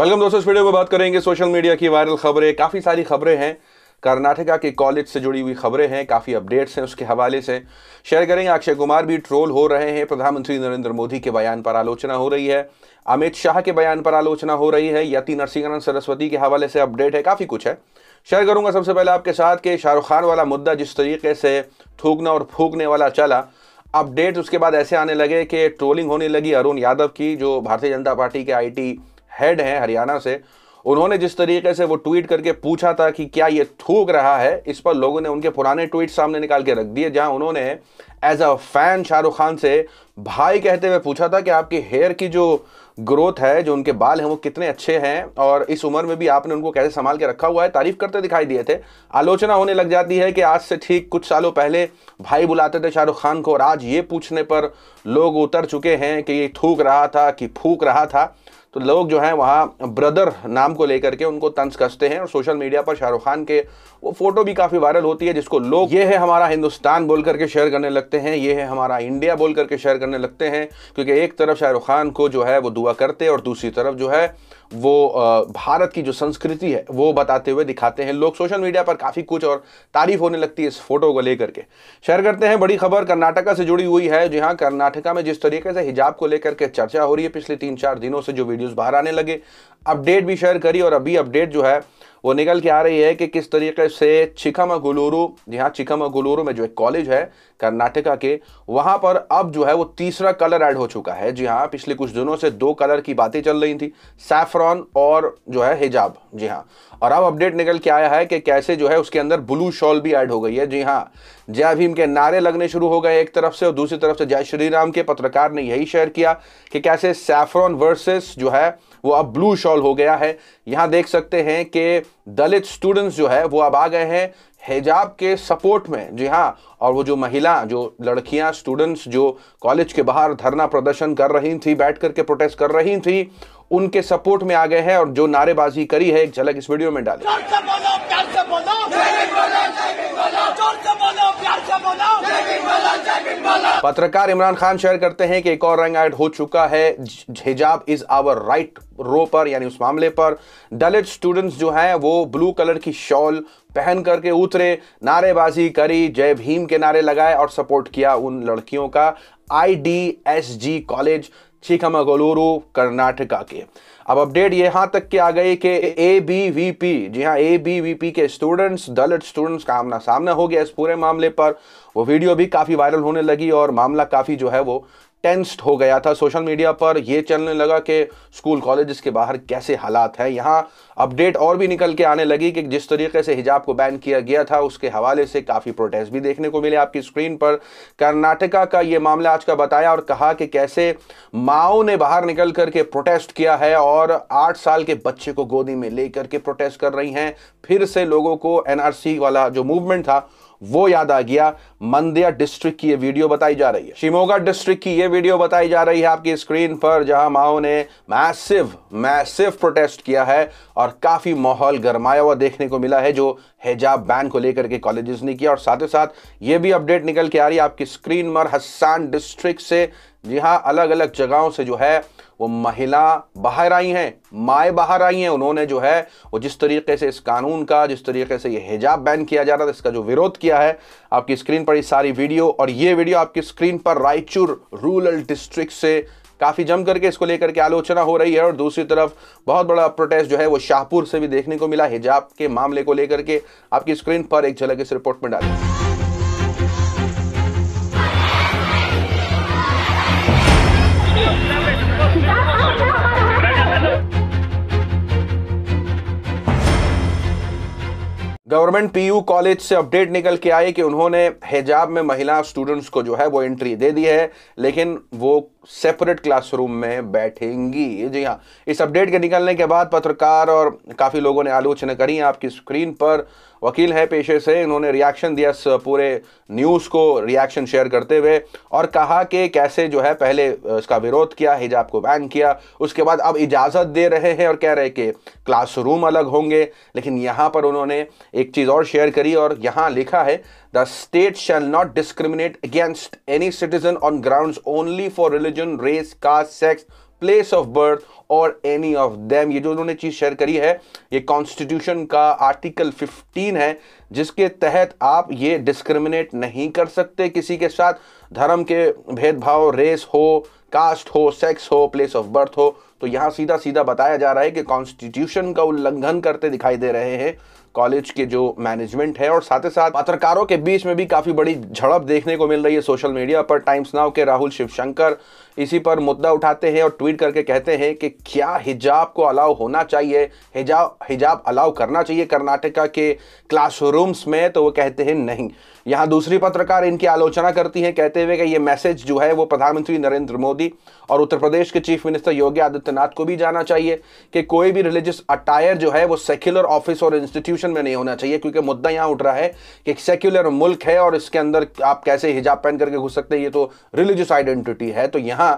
welcome दोस्तों इस video में बात करेंगे सोशल मीडिया की वायरल खबरें काफ़ी सारी खबरें हैं कर्नाटका के कॉलेज से जुड़ी हुई खबरें हैं काफ़ी अपडेट्स हैं उसके हवाले से शेयर करेंगे अक्षय कुमार भी ट्रोल हो रहे हैं प्रधानमंत्री नरेंद्र मोदी के बयान पर आलोचना हो रही है अमित शाह के बयान पर आलोचना हो रही है यति नरसिंहानंद सरस्वती के हवाले से अपडेट है काफ़ी कुछ है शेयर करूंगा सबसे पहले आपके साथ कि शाहरुख खान वाला मुद्दा जिस तरीके से थूकना और फूकने वाला चला अपडेट उसके बाद ऐसे आने लगे कि ट्रोलिंग होने लगी अरुण यादव की जो भारतीय जनता पार्टी के आई हेड हैं हरियाणा से उन्होंने जिस तरीके से वो ट्वीट करके पूछा था कि क्या ये थूक रहा है इस पर लोगों ने उनके पुराने ट्वीट सामने निकाल के रख दिए जहां उन्होंने as a fan Shahrukh Khan से भाई कहते हुए पूछा था कि आपकी हेयर की जो ग्रोथ है जो उनके बाल हैं वो कितने अच्छे हैं और इस उम्र में भी आपने उनको कैसे संभाल के रखा हुआ है तारीफ करते दिखाई दिए थे आलोचना होने लग जाती है कि आज से ठीक कुछ सालों पहले भाई बुलाते थे शाहरुख खान को और आज ये पूछने पर लोग उतर चुके हैं कि ये थूक रहा था कि फूक रहा था तो लोग जो हैं वहाँ ब्रदर नाम को लेकर के उनको तंज कसते हैं और सोशल मीडिया पर शाहरुख खान के वो फोटो भी काफ़ी वायरल होती है जिसको लोग ये है हमारा हिंदुस्तान बोल करके शेयर करने लगते हैं ये है हमारा इंडिया बोल करके शेयर करने लगते हैं क्योंकि एक तरफ शाहरुख खान को जो है वो दुआ करते और दूसरी तरफ जो है वो भारत की जो संस्कृति है वो बताते हुए दिखाते हैं लोग सोशल मीडिया पर काफ़ी कुछ और तारीफ होने लगती है इस फोटो को लेकर के शेयर करते हैं बड़ी खबर कर्नाटका से जुड़ी हुई है जी हाँ कर्नाटका में जिस तरीके से हिजाब को लेकर के चर्चा हो रही है पिछले तीन चार दिनों से जो वीडियोज़ बाहर आने लगे अपडेट भी शेयर करी और अभी अपडेट जो है वो निकल के आ रही है कि किस तरीके से गुलूरू जी हाँ गुलूरू में जो एक कॉलेज है कर्नाटका के वहाँ पर अब जो है वो तीसरा कलर ऐड हो चुका है जी हाँ पिछले कुछ दिनों से दो कलर की बातें चल रही थी सैफ्रॉन और जो है हिजाब जी हाँ और अब अपडेट निकल के आया है कि कैसे जो है उसके अंदर ब्लू शॉल भी ऐड हो गई है जी हाँ जय भीम के नारे लगने शुरू हो गए एक तरफ से और दूसरी तरफ से जय श्री राम के पत्रकार ने यही शेयर किया कि कैसे सैफ्रॉन वर्सेस जो है वो अब ब्लू शॉल हो गया है यहां देख सकते हैं कि दलित स्टूडेंट्स जो है वो अब आ गए हैं हिजाब के सपोर्ट में जी हाँ और वो जो महिला जो लड़कियां स्टूडेंट्स जो कॉलेज के बाहर धरना प्रदर्शन कर रही थी बैठ करके प्रोटेस्ट कर रही थी उनके सपोर्ट में आ गए हैं और जो नारेबाजी करी है एक झलक इस वीडियो में डाली प्यार से बोलो पत्रकार इमरान खान शेयर करते हैं कि एक और रंग ऐड हो चुका है हिजाब इज आवर राइट रो पर यानी उस मामले पर दलित स्टूडेंट्स जो हैं वो ब्लू कलर की शॉल पहन करके उतरे नारेबाजी करी जय भीम के नारे लगाए और सपोर्ट किया उन लड़कियों का आई कॉलेज चिकमगलूरू कर्नाटका के अब अपडेट यहां तक के आ गई कि ए बी वी पी जी हाँ ए बी वी पी के स्टूडेंट्स दलित स्टूडेंट्स का आमना सामना हो गया इस पूरे मामले पर वो वीडियो भी काफ़ी वायरल होने लगी और मामला काफ़ी जो है वो टेंस्ड हो गया था सोशल मीडिया पर यह चलने लगा कि स्कूल कॉलेज के बाहर कैसे हालात हैं यहाँ अपडेट और भी निकल के आने लगी कि जिस तरीके से हिजाब को बैन किया गया था उसके हवाले से काफ़ी प्रोटेस्ट भी देखने को मिले आपकी स्क्रीन पर कर्नाटका का ये मामला आज का बताया और कहा कि कैसे माओ ने बाहर निकल करके प्रोटेस्ट किया है और आठ साल के बच्चे को गोदी में ले करके प्रोटेस्ट कर रही हैं फिर से लोगों को एनआरसी वाला जो मूवमेंट था वो याद आ गया मंदिया डिस्ट्रिक्ट की ये वीडियो बताई जा रही है शिमोगा डिस्ट्रिक्ट की ये वीडियो बताई जा रही है आपकी स्क्रीन पर जहां माओ ने मैसिव मैसिव प्रोटेस्ट किया है और काफी माहौल गरमाया हुआ देखने को मिला है जो हिजाब बैन को लेकर के कॉलेजेस ने किया और साथ ही साथ ये भी अपडेट निकल के आ रही है आपकी स्क्रीन पर हसान डिस्ट्रिक्ट से जी हाँ अलग अलग जगहों से जो है वो महिला बाहर आई हैं माए बाहर आई हैं उन्होंने जो है वो जिस तरीके से इस कानून का जिस तरीके से ये हिजाब बैन किया जा रहा था इसका जो विरोध किया है आपकी स्क्रीन पर ये सारी वीडियो और ये वीडियो आपकी स्क्रीन पर रायचूर रूरल डिस्ट्रिक्ट से काफ़ी जम करके इसको लेकर के आलोचना हो रही है और दूसरी तरफ बहुत बड़ा प्रोटेस्ट जो है वो शाहपुर से भी देखने को मिला हिजाब के मामले को लेकर के आपकी स्क्रीन पर एक झलक इस रिपोर्ट में डाली गवर्नमेंट पीयू कॉलेज से अपडेट निकल के आई कि उन्होंने हिजाब में महिला स्टूडेंट्स को जो है वो एंट्री दे दी है लेकिन वो सेपरेट क्लासरूम में बैठेंगी जी हाँ इस अपडेट के निकलने के बाद पत्रकार और काफ़ी लोगों ने आलोचना करी आपकी स्क्रीन पर वकील है पेशे से इन्होंने रिएक्शन दिया पूरे न्यूज़ को रिएक्शन शेयर करते हुए और कहा कि कैसे जो है पहले इसका विरोध किया हिजाब को बैन किया उसके बाद अब इजाज़त दे रहे हैं और कह रहे कि क्लासरूम अलग होंगे लेकिन यहाँ पर उन्होंने एक चीज़ और शेयर करी और यहाँ लिखा है the state shall not discriminate against any citizen on ground only for religion race caste sex place of birth और एनी ऑफ देम ये जो उन्होंने चीज़ शेयर करी है ये कॉन्स्टिट्यूशन का आर्टिकल 15 है जिसके तहत आप ये डिस्क्रिमिनेट नहीं कर सकते किसी के साथ धर्म के भेदभाव रेस हो कास्ट हो सेक्स हो प्लेस ऑफ बर्थ हो तो यहाँ सीधा सीधा बताया जा रहा है कि कॉन्स्टिट्यूशन का उल्लंघन करते दिखाई दे रहे हैं कॉलेज के जो मैनेजमेंट है और साथ ही साथ पत्रकारों के बीच में भी काफ़ी बड़ी झड़प देखने को मिल रही है सोशल मीडिया पर टाइम्स नाव के राहुल शिवशंकर इसी पर मुद्दा उठाते हैं और ट्वीट करके कहते हैं कि क्या हिजाब को अलाउ होना चाहिए हिजाब हिजाब अलाउ करना चाहिए कर्नाटका के क्लासरूम्स में तो वो कहते हैं नहीं यहाँ दूसरी पत्रकार इनकी आलोचना करती है कहते हुए कि ये मैसेज जो है वो प्रधानमंत्री नरेंद्र मोदी और उत्तर प्रदेश के चीफ मिनिस्टर योगी आदित्यनाथ को भी जाना चाहिए कि कोई भी रिलीजियस अटायर जो है वो सेक्युलर ऑफिस और इंस्टीट्यूशन में नहीं होना चाहिए क्योंकि मुद्दा यहाँ उठ रहा है कि सेक्युलर मुल्क है और इसके अंदर आप कैसे हिजाब पहन करके घुस सकते हैं ये तो रिलीजियस आइडेंटिटी है तो यहाँ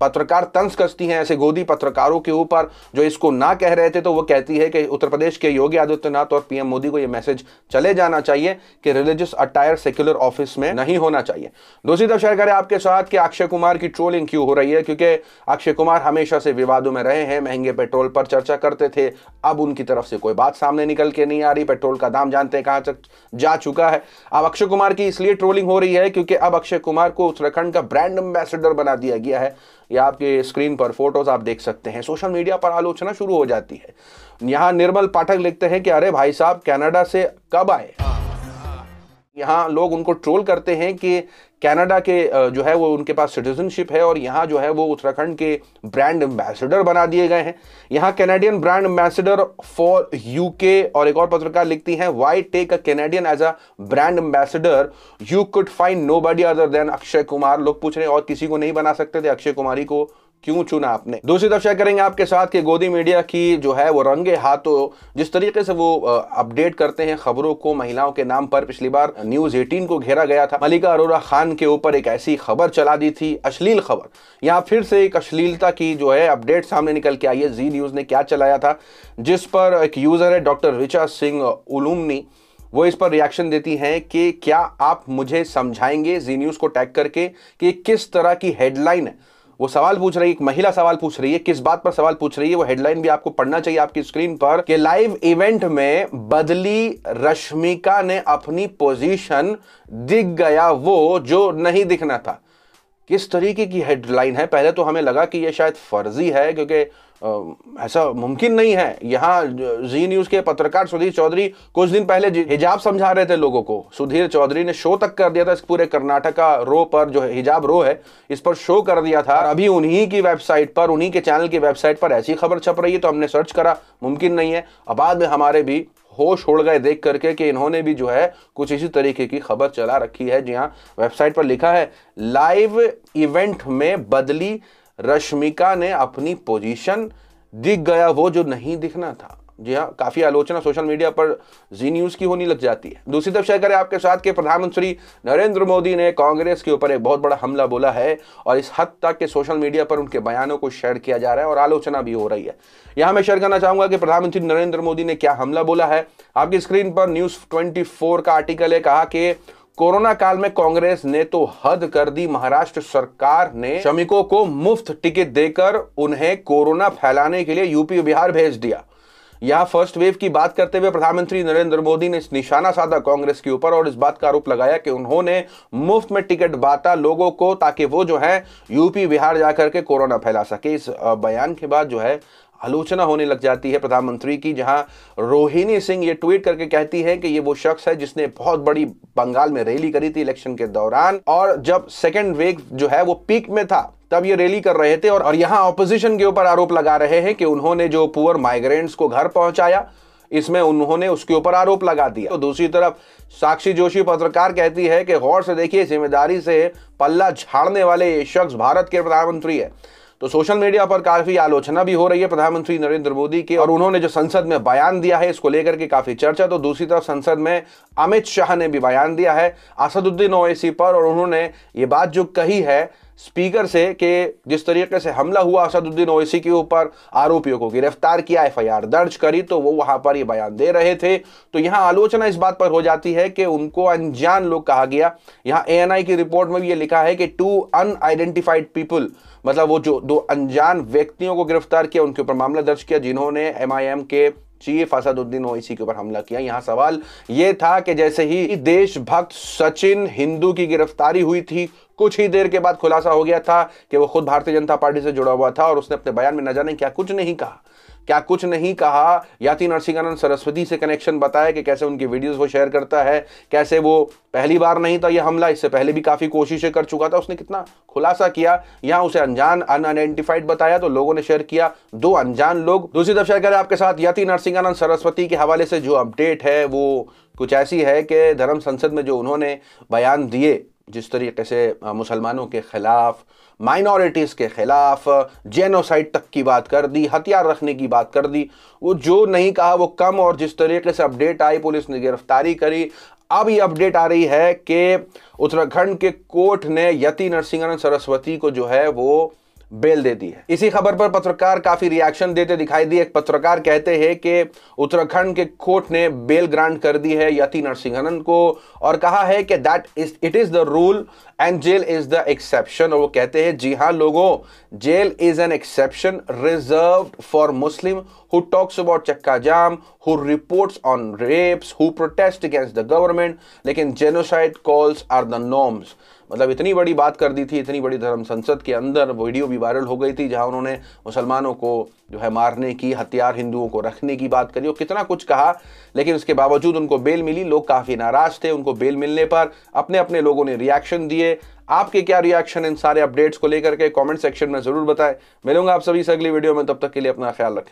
पत्रकार तंस कसती हैं ऐसे गोदी पत्रकारों के ऊपर जो इसको ना कह रहे थे तो वो कहती है कि उत्तर प्रदेश के योगी आदित्यनाथ और पीएम मोदी को ये मैसेज चले जाना चाहिए कि रिलीजियस अटायर सेक्युलर ऑफिस में नहीं होना चाहिए दूसरी तरफ शेयर करें आपके साथ कि अक्षय कुमार की ट्रोलिंग क्यों हो रही है क्योंकि अक्षय कुमार हमेशा से विवादों में रहे हैं महंगे पेट्रोल पर चर्चा करते थे अब उनकी तरफ से कोई बात सामने निकल के नहीं आ रही पेट्रोल का दाम जानते हैं कहाँ तक जा चुका है अब अक्षय कुमार की इसलिए ट्रोलिंग हो रही है क्योंकि अब अक्षय कुमार को उत्तराखंड का ब्रांड एम्बेसडर बना दिया गया गया है या आपके स्क्रीन पर फोटोज आप देख सकते हैं सोशल मीडिया पर आलोचना शुरू हो जाती है यहाँ निर्मल पाठक लिखते हैं कि अरे भाई साहब कनाडा से कब आए यहाँ लोग उनको ट्रोल करते हैं कि कनाडा के जो है वो उनके पास सिटीजनशिप है और यहाँ जो है वो उत्तराखंड के ब्रांड एम्बेसडर बना दिए गए हैं यहाँ Canadian brand ambassador for UK और एक और पत्रकार लिखती हैं why take a Canadian as a brand ambassador you could find no other than Akshay Kumar लोग पूछ रहे हैं और किसी को नहीं बना सकते थे अक्षय कुमारी को क्यों चुना आपने दूसरी तरफ शेयर करेंगे आपके साथ कि गोदी मीडिया की जो है वो रंगे हाथों जिस तरीके से वो अपडेट करते हैं खबरों को महिलाओं के नाम पर पिछली बार न्यूज 18 को घेरा गया था मलिका अरोरा खान के ऊपर एक ऐसी खबर चला दी थी अश्लील खबर यहाँ फिर से एक अश्लीलता की जो है अपडेट सामने निकल के आई है जी न्यूज ने क्या चलाया था जिस पर एक यूजर है डॉक्टर ऋचा सिंह उलूमनी वो इस पर रिएक्शन देती हैं कि क्या आप मुझे समझाएंगे जी न्यूज़ को टैग करके कि किस तरह की हेडलाइन है वो सवाल पूछ रही है एक महिला सवाल पूछ रही है किस बात पर सवाल पूछ रही है वो हेडलाइन भी आपको पढ़ना चाहिए आपकी स्क्रीन पर कि लाइव इवेंट में बदली रश्मिका ने अपनी पोजीशन दिख गया वो जो नहीं दिखना था किस तरीके की हेडलाइन है पहले तो हमें लगा कि ये शायद फर्जी है क्योंकि ऐसा मुमकिन नहीं है यहाँ जी न्यूज़ के पत्रकार सुधीर चौधरी कुछ दिन पहले हिजाब समझा रहे थे लोगों को सुधीर चौधरी ने शो तक कर दिया था इस पूरे कर्नाटका रो पर जो हिजाब रो है इस पर शो कर दिया था अभी उन्हीं की वेबसाइट पर उन्हीं के चैनल की वेबसाइट पर ऐसी खबर छप रही है तो हमने सर्च करा मुमकिन नहीं है अब बाद में हमारे भी होश उड़ गए देख करके कि इन्होंने भी जो है कुछ इसी तरीके की खबर चला रखी है जी हाँ वेबसाइट पर लिखा है लाइव इवेंट में बदली रश्मिका ने अपनी पोजीशन दिख गया वो जो नहीं दिखना था जी हाँ काफ़ी आलोचना सोशल मीडिया पर जी न्यूज़ की होने लग जाती है दूसरी तरफ शेयर करें आपके साथ के प्रधानमंत्री नरेंद्र मोदी ने कांग्रेस के ऊपर एक बहुत बड़ा हमला बोला है और इस हद तक के सोशल मीडिया पर उनके बयानों को शेयर किया जा रहा है और आलोचना भी हो रही है यहां मैं शेयर करना चाहूंगा कि प्रधानमंत्री नरेंद्र मोदी ने क्या हमला बोला है आपकी स्क्रीन पर न्यूज़ ट्वेंटी का आर्टिकल है कहा कि कोरोना काल में कांग्रेस ने तो हद कर दी महाराष्ट्र सरकार ने श्रमिकों को मुफ्त टिकट देकर उन्हें कोरोना फैलाने के लिए यूपी बिहार भेज दिया यहां फर्स्ट वेव की बात करते हुए प्रधानमंत्री नरेंद्र मोदी ने निशाना साधा कांग्रेस के ऊपर और इस बात का आरोप लगाया कि उन्होंने मुफ्त में टिकट बांटा लोगों को ताकि वो जो है यूपी बिहार जाकर के कोरोना फैला सके इस बयान के बाद जो है आलोचना होने लग जाती है प्रधानमंत्री की जहां रोहिणी सिंह ये ट्वीट करके कहती है कि ये वो शख्स है जिसने बहुत बड़ी बंगाल में रैली करी थी इलेक्शन के दौरान और जब सेकेंड वेव जो है वो पीक में था तब ये रैली कर रहे थे और, और यहाँ ऑपोजिशन के ऊपर आरोप लगा रहे हैं कि उन्होंने जो पुअर माइग्रेंट्स को घर पहुंचाया इसमें उन्होंने उसके ऊपर आरोप लगा दिया तो दूसरी तरफ साक्षी जोशी पत्रकार कहती है कि गौर से देखिए जिम्मेदारी से पल्ला झाड़ने वाले ये शख्स भारत के प्रधानमंत्री है तो सोशल मीडिया पर काफी आलोचना भी हो रही है प्रधानमंत्री नरेंद्र मोदी के और उन्होंने जो संसद में बयान दिया है इसको लेकर के काफी चर्चा तो दूसरी तरफ संसद में अमित शाह ने भी बयान दिया है असदुद्दीन ओवैसी पर और उन्होंने ये बात जो कही है स्पीकर से कि जिस तरीके से हमला हुआ असदुद्दीन ओवैसी के ऊपर आरोपियों को गिरफ्तार किया एफआईआर दर्ज करी तो वो वहां पर ये बयान दे रहे थे तो यहाँ आलोचना इस बात पर हो जाती है कि उनको अनजान लोग कहा गया यहाँ एएनआई की रिपोर्ट में भी ये लिखा है कि टू अनआइडेंटिफाइड पीपल मतलब वो जो दो अनजान व्यक्तियों को गिरफ्तार किया उनके ऊपर मामला दर्ज किया जिन्होंने एम के चाहिए फसादुद्दीन ओवैसी के ऊपर हमला किया यहाँ सवाल ये था कि जैसे ही देशभक्त सचिन हिंदू की गिरफ्तारी हुई थी कुछ ही देर के बाद खुलासा हो गया था कि वो खुद भारतीय जनता पार्टी से जुड़ा हुआ था और उसने अपने बयान में न जाने क्या कुछ नहीं कहा क्या कुछ नहीं कहा याति नरसिंहानंद सरस्वती से कनेक्शन बताया कि कैसे उनकी वीडियोस वो शेयर करता है कैसे वो पहली बार नहीं था यह हमला इससे पहले भी काफ़ी कोशिशें कर चुका था उसने कितना खुलासा किया यहाँ उसे अनजान अनआइडेंटिफाइड बताया तो लोगों ने शेयर किया दो अनजान लोग दूसरी तरफ शेयर करें आपके साथ याति नरसिंहानंद सरस्वती के हवाले से जो अपडेट है वो कुछ ऐसी है कि धर्म संसद में जो उन्होंने बयान दिए जिस तरीके से मुसलमानों के ख़िलाफ़ माइनॉरिटीज़ के ख़िलाफ़ जेनोसाइड तक की बात कर दी हथियार रखने की बात कर दी वो जो नहीं कहा वो कम और जिस तरीके से अपडेट आई पुलिस ने गिरफ्तारी करी अब ये अपडेट आ रही है कि उत्तराखंड के कोर्ट ने यति नरसिंहन सरस्वती को जो है वो बेल दे दी है इसी खबर पर पत्रकार काफी रिएक्शन देते दिखाई दिए एक पत्रकार कहते हैं कि उत्तराखंड के कोर्ट ने बेल ग्रांट कर दी है यति नरसिंहनन को और कहा है कि that is it is the rule and jail is the exception और वो कहते हैं जी हाँ लोगों jail is an exception reserve for Muslim who talks about chakka jam who report on rapes who protest against the government लेकिन genocide calls are the norms मतलब इतनी बड़ी बात कर दी थी इतनी बड़ी धर्म संसद के अंदर वीडियो भी वायरल हो गई थी जहाँ उन्होंने मुसलमानों को जो है मारने की हथियार हिंदुओं को रखने की बात करी और कितना कुछ कहा लेकिन उसके बावजूद उनको बेल मिली लोग काफ़ी नाराज थे उनको बेल मिलने पर अपने अपने लोगों ने रिएक्शन दिए आपके क्या रिएक्शन इन सारे अपडेट्स को लेकर के कॉमेंट सेक्शन में ज़रूर बताएं मिलूंगा आप सभी से अगली वीडियो में तब तक के लिए अपना ख्याल रखें